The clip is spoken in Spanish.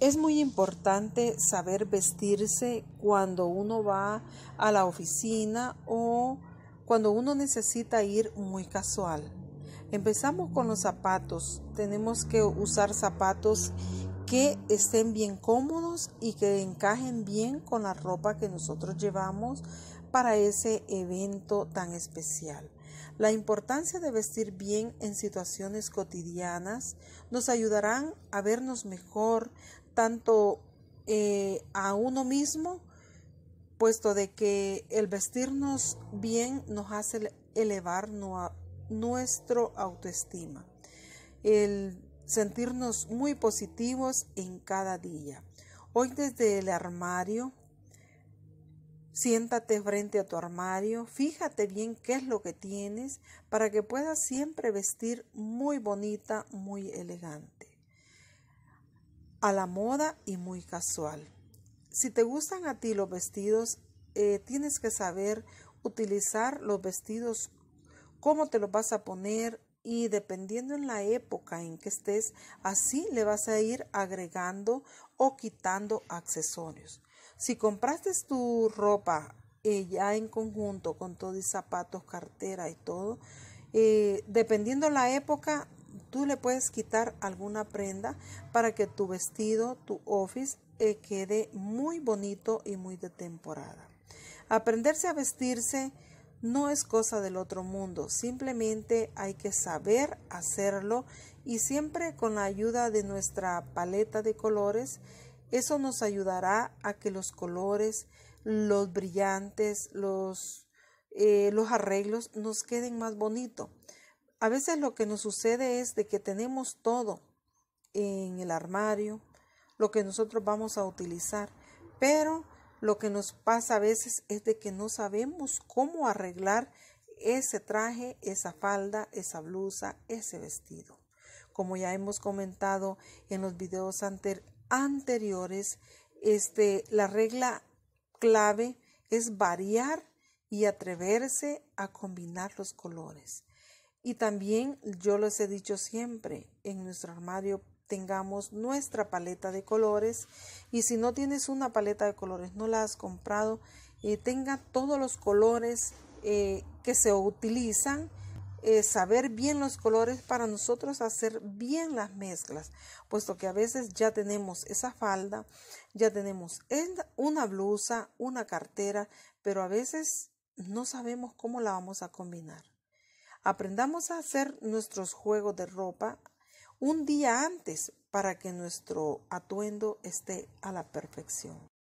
Es muy importante saber vestirse cuando uno va a la oficina o cuando uno necesita ir muy casual. Empezamos con los zapatos. Tenemos que usar zapatos que estén bien cómodos y que encajen bien con la ropa que nosotros llevamos para ese evento tan especial. La importancia de vestir bien en situaciones cotidianas nos ayudarán a vernos mejor tanto eh, a uno mismo, puesto de que el vestirnos bien nos hace elevar nuestro autoestima, el sentirnos muy positivos en cada día. Hoy desde el armario Siéntate frente a tu armario, fíjate bien qué es lo que tienes para que puedas siempre vestir muy bonita, muy elegante, a la moda y muy casual. Si te gustan a ti los vestidos, eh, tienes que saber utilizar los vestidos, cómo te los vas a poner y dependiendo en la época en que estés, así le vas a ir agregando o quitando accesorios. Si compraste tu ropa eh, ya en conjunto con todos los zapatos, cartera y todo, eh, dependiendo la época, tú le puedes quitar alguna prenda para que tu vestido, tu office, eh, quede muy bonito y muy de temporada. Aprenderse a vestirse no es cosa del otro mundo, simplemente hay que saber hacerlo y siempre con la ayuda de nuestra paleta de colores eso nos ayudará a que los colores, los brillantes, los, eh, los arreglos nos queden más bonitos. A veces lo que nos sucede es de que tenemos todo en el armario, lo que nosotros vamos a utilizar, pero lo que nos pasa a veces es de que no sabemos cómo arreglar ese traje, esa falda, esa blusa, ese vestido. Como ya hemos comentado en los videos anteriores anteriores, este, la regla clave es variar y atreverse a combinar los colores. Y también yo les he dicho siempre, en nuestro armario tengamos nuestra paleta de colores y si no tienes una paleta de colores, no la has comprado, y eh, tenga todos los colores eh, que se utilizan eh, saber bien los colores para nosotros hacer bien las mezclas, puesto que a veces ya tenemos esa falda, ya tenemos una blusa, una cartera, pero a veces no sabemos cómo la vamos a combinar. Aprendamos a hacer nuestros juegos de ropa un día antes para que nuestro atuendo esté a la perfección.